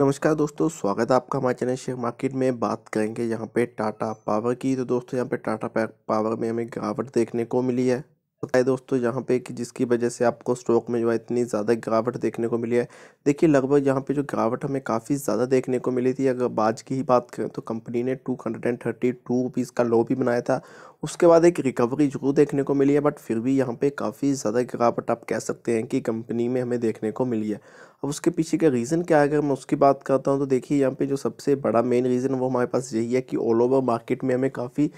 नमस्कार दोस्तों स्वागत है आपका हमारे चैनल शेयर मार्केट में बात करेंगे यहाँ पे टाटा पावर की तो दोस्तों यहाँ पे टाटा पावर में हमें गिरावट देखने को मिली है होता है दोस्तों यहाँ पे कि जिसकी वजह से आपको स्टॉक में जो है इतनी ज़्यादा गिरावट देखने को मिली है देखिए लगभग यहाँ पे जो गिरावट हमें काफ़ी ज़्यादा देखने को मिली थी अगर बाज की ही बात करें तो कंपनी ने two hundred and thirty two rupees का लो भी बनाया था उसके बाद एक रिकवरी जरूर देखने को मिली है बट फिर भी यहाँ पर काफ़ी ज़्यादा गिरावट आप कह सकते हैं कि कंपनी में हमें देखने को मिली है अब उसके पीछे का रीज़न क्या है अगर मैं उसकी बात करता हूँ तो देखिए यहाँ पे जो सबसे बड़ा मेन रीज़न वो हमारे पास यही है कि ऑल ओवर मार्केट में हमें काफ़ी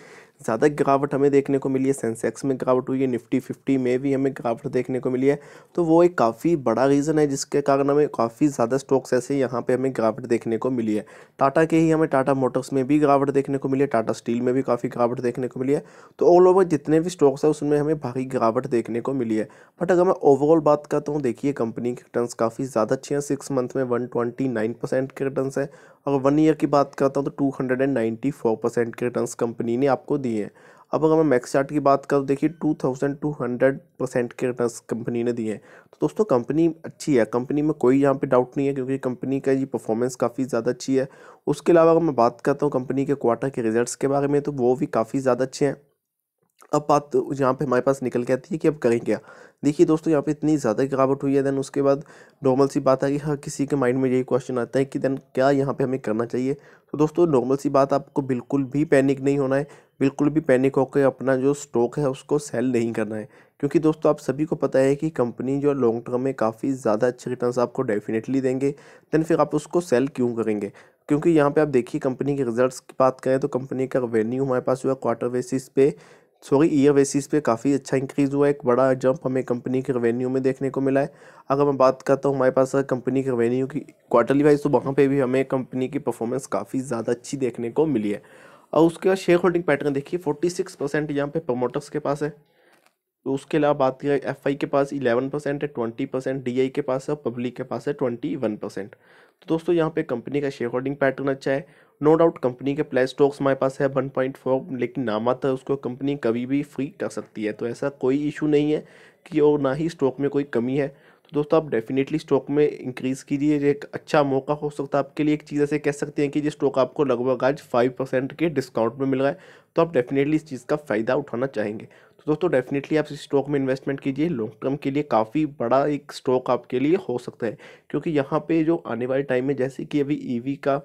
ज़्यादा गिरावट हमें देखने को मिली है सेंसेक्स में गिरावट हुई है निफ्टी फिफ्टी में भी हमें गिरावट देखने को मिली है तो वो एक काफ़ी बड़ा रीज़न है जिसके कारण हमें काफ़ी ज़्यादा स्टॉक्स ऐसे यहाँ पर हमें गिरावट देखने को मिली है टाटा के ही हमें टाटा मोटर्स में भी गिरावट देखने को मिली है टाटा स्टील में भी काफ़ी गिरावट देखने को मिली है तो ऑल ओवर जितने भी स्टॉक्स हैं उसमें हमें भारी गिरावट देखने को मिली है बट अगर मैं ओवरऑल बात करता हूँ देखिए कंपनी के रिटर्न काफ़ी ज़्यादा अच्छे हैं सिक्स मंथ में वन ट्वेंटी नाइन परसेंट के रिटर्न है और वन ईयर की बात करता हूँ तो two hundred and ninety four percent के रिटर्न कंपनी ने आपको दिए हैं अब अगर मैं चार्ट की बात करूँ देखिए two thousand two hundred percent के रिटर्न कंपनी ने दिए हैं तो दोस्तों कंपनी अच्छी है कंपनी में कोई यहाँ पे डाउट नहीं है क्योंकि कंपनी का ये परफॉर्मेंस काफ़ी ज़्यादा अच्छी है उसके अलावा अगर मैं बात करता हूँ कंपनी के क्वार्टर के रिजल्ट्स के बारे में तो वो भी काफ़ी ज़्यादा अच्छे हैं अब बात यहाँ पे हमारे पास निकल के आती है कि अब करें क्या देखिए दोस्तों यहाँ पे इतनी ज़्यादा गिरावट हुई है देन उसके बाद नॉर्मल सी बात है कि हर किसी के माइंड में यही क्वेश्चन आता है कि देन क्या यहाँ पे हमें करना चाहिए तो दोस्तों नॉर्मल सी बात आपको बिल्कुल भी पैनिक नहीं होना है बिल्कुल भी पैनिक होकर अपना जो स्टॉक है उसको सेल नहीं करना है क्योंकि दोस्तों आप सभी को पता है कि कंपनी जो लॉन्ग टर्म में काफ़ी ज़्यादा अच्छे रिटर्न आपको डेफिनेटली देंगे दैन फिर आप उसको सेल क्यों करेंगे क्योंकि यहाँ पे आप देखिए कंपनी के रिजल्ट्स की बात करें तो कंपनी का रेवेन्यू हमारे पास हुआ क्वार्टर बेसिस पे सॉरी ईयर बेसिस पे काफ़ी अच्छा इंक्रीज़ हुआ है एक बड़ा जंप हमें कंपनी के रेवेन्यू में देखने को मिला है अगर मैं बात करता हूँ हमारे पास कंपनी के रेवेन्यू की क्वार्टरली वाइज तो वहाँ पे भी हमें कंपनी की परफॉर्मेंस काफ़ी ज़्यादा अच्छी देखने को मिली है और उसके बाद शेयर होल्डिंग पैटर्न देखिए फोर्टी सिक्स परसेंट यहाँ पे प्रमोटर्स के पास है तो उसके अलावा बात करें एफ आई के पास इलेवन परसेंट है ट्वेंटी परसेंट डी आई के पास है और पब्लिक के पास है ट्वेंटी वन परसेंट तो दोस्तों यहाँ पे कंपनी का शेयर होल्डिंग पैटर्न अच्छा है नो डाउट कंपनी के प्ले स्टॉक्स हमारे पास है वन पॉइंट फोर लेकिन नामा तो उसको कंपनी कभी भी फ्री कर सकती है तो ऐसा कोई इशू नहीं है कि और ना ही स्टॉक में कोई कमी है तो दोस्तों आप डेफिनेटली स्टॉक में इंक्रीज़ कीजिए एक अच्छा मौका हो सकता है आपके लिए एक चीज़ ऐसे कह सकते हैं कि ये स्टॉक आपको लगभग आज फाइव परसेंट के डिस्काउंट में मिल रहा है तो आप डेफिनेटली इस चीज़ का फ़ायदा उठाना चाहेंगे तो दोस्तों डेफिनेटली आप इस स्टॉक में इन्वेस्टमेंट कीजिए लॉन्ग टर्म के लिए काफ़ी बड़ा एक स्टॉक आपके लिए हो सकता है क्योंकि यहाँ पर जो आने वाले टाइम में जैसे कि अभी ई e का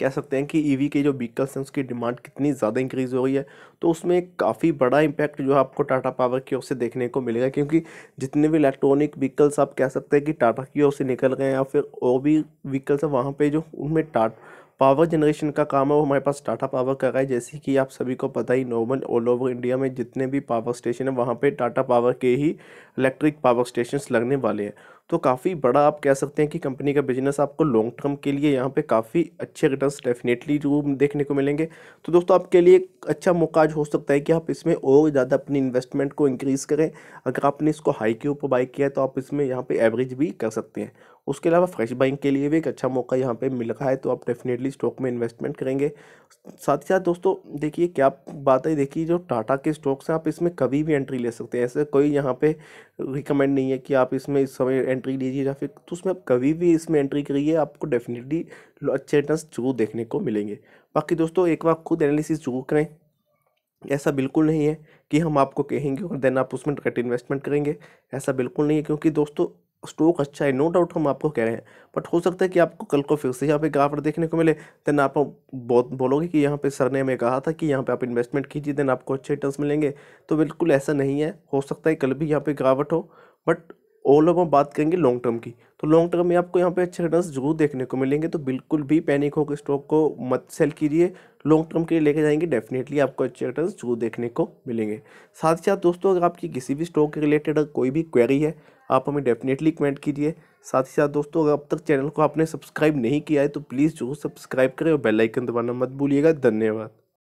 कह सकते हैं कि ईवी e के जो व्हीकल्स हैं उसकी डिमांड कितनी ज़्यादा इंक्रीज़ हो रही है तो उसमें काफ़ी बड़ा इम्पैक्ट जो है आपको टाटा पावर की ओर से देखने को मिलेगा क्योंकि जितने भी इलेक्ट्रॉनिक व्हीकल्स आप कह सकते हैं कि टाटा की ओर से निकल गए हैं या फिर और भी व्हीकल्स हैं वहाँ पर जो उनमें टाटा पावर जनरेशन का काम है वो हमारे पास टाटा पावर कर रहा है जैसे कि आप सभी को पता ही नॉर्मल ऑल ओवर इंडिया में जितने भी पावर स्टेशन है वहाँ पे टाटा पावर के ही इलेक्ट्रिक पावर स्टेशन लगने वाले हैं तो काफ़ी बड़ा आप कह सकते हैं कि कंपनी का बिजनेस आपको लॉन्ग टर्म के लिए यहाँ पे काफ़ी अच्छे रिटर्न डेफिनेटली जो देखने को मिलेंगे तो दोस्तों आपके लिए एक अच्छा मौका हो सकता है कि आप इसमें और ज़्यादा अपनी इन्वेस्टमेंट को इंक्रीज़ करें अगर आपने इसको हाई के ऊपर बाई किया है तो आप इसमें यहाँ पर एवरेज भी कर सकते हैं उसके अलावा फ्रेश बाइंग के लिए भी एक अच्छा मौका यहाँ पे मिल रहा है तो आप डेफिनेटली स्टॉक में इन्वेस्टमेंट करेंगे साथ ही साथ दोस्तों देखिए क्या बात है देखिए जो टाटा के स्टॉक्स हैं आप इसमें कभी भी एंट्री ले सकते हैं ऐसे कोई यहाँ पे रिकमेंड नहीं है कि आप इसमें इस समय एंट्री लीजिए या फिर तो उसमें आप कभी भी इसमें एंट्री करिए आपको डेफिनेटली अच्छे रिटर्न जरूर देखने को मिलेंगे बाकी दोस्तों एक बार खुद एनालिसिस जरूर करें ऐसा बिल्कुल नहीं है कि हम आपको कहेंगे और देन आप उसमें डायरेक्ट इन्वेस्टमेंट करेंगे ऐसा बिल्कुल नहीं है क्योंकि दोस्तों स्टॉक अच्छा है नो डाउट हम आपको कह रहे हैं बट हो सकता है कि आपको कल को फिर से यहाँ पे गिरावट देखने को मिले देन आप बहुत बोलोगे कि यहाँ पे सर ने हमें कहा था कि यहाँ पे आप इन्वेस्टमेंट कीजिए देन आपको अच्छे रिटर्न मिलेंगे तो बिल्कुल ऐसा नहीं है हो सकता है कल भी यहाँ पे गिरावट हो बट ऑल हम बात करेंगे लॉन्ग टर्म की तो लॉन्ग टर्म में आपको यहाँ पे अच्छे रिटर्न जरूर देखने को मिलेंगे तो बिल्कुल भी पैनिक होकर स्टॉक को मत सेल कीजिए लॉन्ग टर्म के लिए लेके जाएंगे डेफिनेटली आपको अच्छे रिटर्न जरूर देखने को मिलेंगे साथ ही साथ दोस्तों अगर आपकी किसी भी स्टॉक के रिलेटेड कोई भी क्वेरी है आप हमें डेफिनेटली कमेंट कीजिए साथ ही साथ दोस्तों अगर अब तक चैनल को आपने सब्सक्राइब नहीं किया है तो प्लीज़ जो सब्सक्राइब करें और बेल आइकन दबाना मत भूलिएगा धन्यवाद